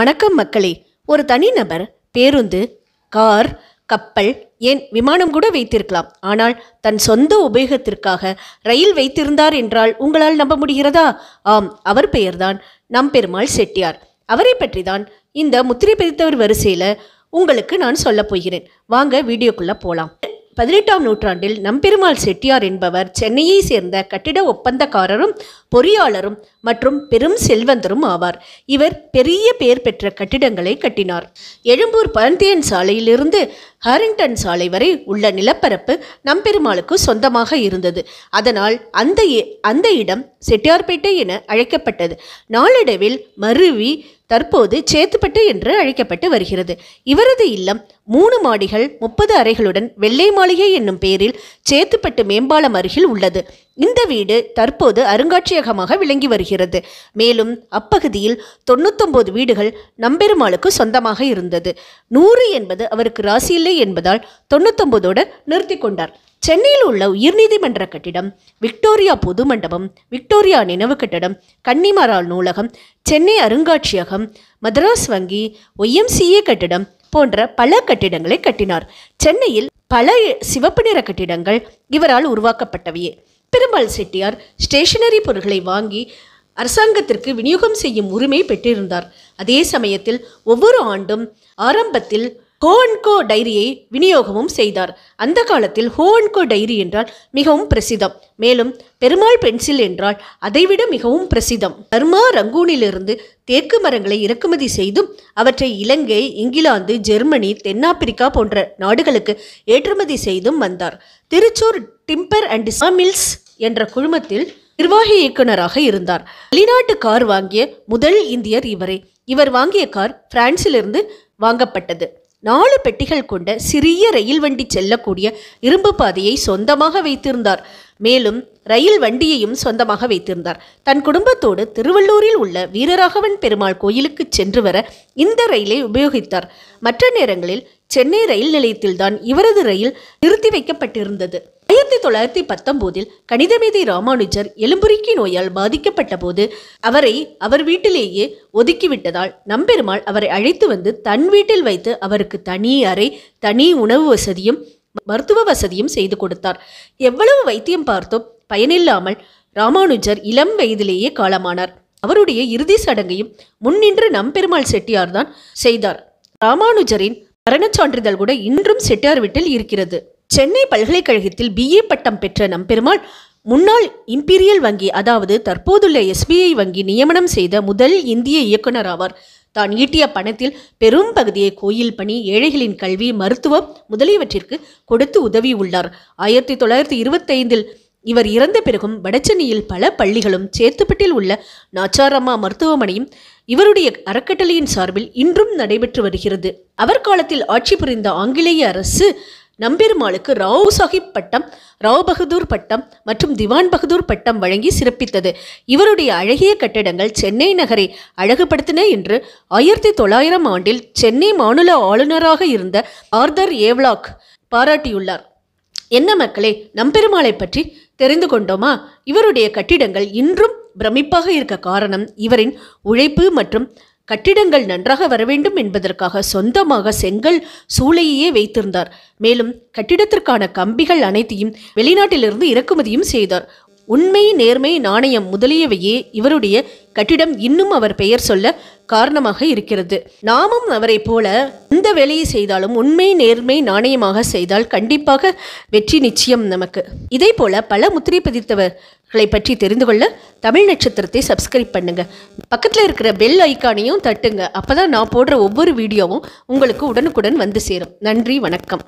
வணக்கம் மக்களே ஒரு தனிநபர் பேருந்து கார் கப்பல் ஏன் விமானம் கூட வைத்திருக்கலாம் ஆனால் தன் சொந்த உபயோகத்திற்காக ரயில் வைத்திருந்தார் என்றால் உங்களால் நம்ப முடிகிறதா ஆம் அவர் பெயர்தான் நம்பெருமாள் செட்டியார் அவரை பற்றி தான் இந்த முத்திரை பதித்தவர் வரிசையில் உங்களுக்கு நான் சொல்லப் போகிறேன் வாங்க வீடியோக்குள்ளே போகலாம் பதினெட்டாம் நூற்றாண்டில் நம்பெருமாள் செட்டியார் என்பவர் சென்னையை சேர்ந்த கட்டிட ஒப்பந்தக்காரரும் பொறியாளரும் மற்றும் பெரும் செல்வந்தரும் ஆவார் இவர் பெரிய பெயர் பெற்ற கட்டிடங்களை கட்டினார் எழும்பூர் பரந்தியன் சாலையிலிருந்து ஹாரிங்டன் சாலை வரை உள்ள நிலப்பரப்பு நம்பெருமாளுக்கு சொந்தமாக இருந்தது அதனால் அந்த அந்த இடம் செட்டியார்பேட்டை என அழைக்கப்பட்டது நாளடைவில் மருவி தற்போது சேத்துப்பட்டு என்று அழைக்கப்பட்டு வருகிறது இவரது இல்லம் மூணு மாடிகள் முப்பது அறைகளுடன் வெள்ளை மாளிகை என்னும் பெயரில் சேத்துப்பட்டு மேம்பாலம் அருகில் உள்ளது இந்த வீடு தற்போது அருங்காட்சியகமாக விளங்கி வருகிறது மேலும் அப்பகுதியில் தொண்ணூத்தொன்பது வீடுகள் நம்பெருமாளுக்கு சொந்தமாக இருந்தது நூறு என்பது அவருக்கு ராசி இல்லை என்பதால் தொண்ணூத்தொன்பதோடு நிறுத்தி கொண்டார் சென்னையில் உள்ள உயர்நீதிமன்ற கட்டிடம் விக்டோரியா பொது மண்டபம் விக்டோரியா நினைவு கட்டடம் கன்னிமரால் நூலகம் சென்னை அருங்காட்சியகம் மதராஸ் வங்கி ஒய்எம்சிஏ கட்டிடம் போன்ற பல கட்டிடங்களை கட்டினார் சென்னையில் பல சிவப்பு நிற கட்டிடங்கள் இவரால் உருவாக்கப்பட்டவையே பெருமாள் செட்டியார் ஸ்டேஷனரி பொருட்களை வாங்கி அரசாங்கத்திற்கு விநியோகம் செய்யும் உரிமை பெற்றிருந்தார் அதே சமயத்தில் ஒவ்வொரு ஆண்டும் ஆரம்பத்தில் கோவன்கோ டைரியை விநியோகமும் செய்தார் அந்த காலத்தில் ஹோவன்கோ டைரி என்றால் மிகவும் பிரசித்தம் மேலும் பெருமாள் பென்சில் என்றால் அதைவிட மிகவும் பிரசித்தம் பர்மா ரங்கூனிலிருந்து தேக்கு மரங்களை இறக்குமதி செய்தும் அவற்றை இலங்கை இங்கிலாந்து ஜெர்மனி தென்னாப்பிரிக்கா போன்ற நாடுகளுக்கு ஏற்றுமதி செய்தும் வந்தார் திருச்சூர் டிம்பர் அண்ட் சாமில்ஸ் என்ற குழுமத்தில் நிர்வாகி இயக்குநராக இருந்தார் வெளிநாட்டு கார் வாங்கிய முதல் இந்தியர் இவரே இவர் வாங்கிய கார் பிரான்சிலிருந்து வாங்கப்பட்டது நாலு பெட்டிகள் கொண்ட சிறிய ரயில் வண்டி செல்லக்கூடிய இரும்பு பாதையை சொந்தமாக வைத்திருந்தார் மேலும் ரயில் வண்டியையும் சொந்தமாக வைத்திருந்தார் தன் குடும்பத்தோடு திருவள்ளூரில் உள்ள வீரராகவன் பெருமாள் கோயிலுக்கு சென்று வர இந்த ரயிலை உபயோகித்தார் மற்ற நேரங்களில் சென்னை ரயில் நிலையத்தில்தான் இவரது ரயில் நிறுத்தி வைக்கப்பட்டிருந்தது ஆயிரத்தி தொள்ளாயிரத்தி பத்தொன்பதில் கணிதமேதை ராமானுஜர் எலும்புரிக்கி நோயால் பாதிக்கப்பட்ட போது அவரை அவர் வீட்டிலேயே ஒதுக்கிவிட்டதால் நம்பெருமாள் அவரை அழைத்து வந்து தன் வீட்டில் வைத்து அவருக்கு தனி அறை தனி உணவு வசதியும் மருத்துவ வசதியும் செய்து கொடுத்தார் எவ்வளவு வைத்தியம் பார்த்தும் பயனில்லாமல் ராமானுஜர் இளம் வயதிலேயே காலமானார் அவருடைய இறுதி சடங்கையும் முன்னின்று நம்பெருமாள் செட்டியார் தான் செய்தார் ராமானுஜரின் மரணச் சான்றிதழ் கூட இன்றும் செட்டியார் வீட்டில் இருக்கிறது சென்னை பல்கலைக்கழகத்தில் பிஏ பட்டம் பெற்ற நம்பெருமாள் முன்னாள் இம்பீரியல் வங்கி அதாவது தற்போதுள்ள எஸ்பிஐ வங்கி நியமனம் செய்த முதல் இந்திய இயக்குனர் ஆவார் தான் ஈட்டிய பணத்தில் பெரும் பகுதியை கோயில் பணி ஏழைகளின் கல்வி மருத்துவம் முதலியவற்றிற்கு கொடுத்து உதவி உள்ளார் ஆயிரத்தி தொள்ளாயிரத்தி இருபத்தைந்தில் இவர் இறந்த பிறகும் வடச்சென்னையில் பல பள்ளிகளும் சேத்துப்பட்டில் உள்ள நாச்சாரம்மா மருத்துவமனையும் இவருடைய அறக்கட்டளையின் சார்பில் இன்றும் நடைபெற்று வருகிறது அவர் காலத்தில் ஆட்சி புரிந்த ஆங்கிலேய அரசு நம்பெருமாளுக்கு ராவ் சாஹிப் பட்டம் ராவ் பகதூர் பட்டம் மற்றும் திவான் பகதூர் பட்டம் வழங்கி சிறப்பித்தது இவருடைய அழகிய கட்டடங்கள் சென்னை நகரை அழகுபடுத்தின என்று ஆயிரத்தி தொள்ளாயிரம் ஆண்டில் சென்னை மாநில ஆளுநராக இருந்த ஆர்தர் ஏவ்லாக் பாராட்டியுள்ளார் என்ன மக்களே நம்பெருமாளை பற்றி தெரிந்து கொண்டோமா இவருடைய கட்டிடங்கள் இன்றும் பிரமிப்பாக இருக்க காரணம் இவரின் உழைப்பு மற்றும் கட்டிடங்கள் நன்றாக வரவேண்டும் என்பதற்காக சொந்தமாக செங்கல் சூளையே வைத்திருந்தார் மேலும் கட்டிடத்திற்கான கம்பிகள் அனைத்தையும் வெளிநாட்டிலிருந்து இறக்குமதியும் செய்தார் உண்மை நேர்மை நாணயம் முதலியவையே இவருடைய கட்டிடம் இன்னும் அவர் பெயர் சொல்ல காரணமாக இருக்கிறது நாமும் அவரை போல இந்த வேலையை செய்தாலும் உண்மை நேர்மை நாணயமாக செய்தால் கண்டிப்பாக வெற்றி நிச்சயம் நமக்கு இதே போல பல முத்திரை பதித்தவர் களை பற்றி தெரிந்து கொள்ள தமிழ் நட்சத்திரத்தை சப்ஸ்கிரைப் பண்ணுங்கள் பக்கத்தில் இருக்கிற பெல் ஐக்கானையும் தட்டுங்க அப்போ தான் நான் போடுற ஒவ்வொரு வீடியோவும் உங்களுக்கு உடனுக்குடன் வந்து சேரும் நன்றி வணக்கம்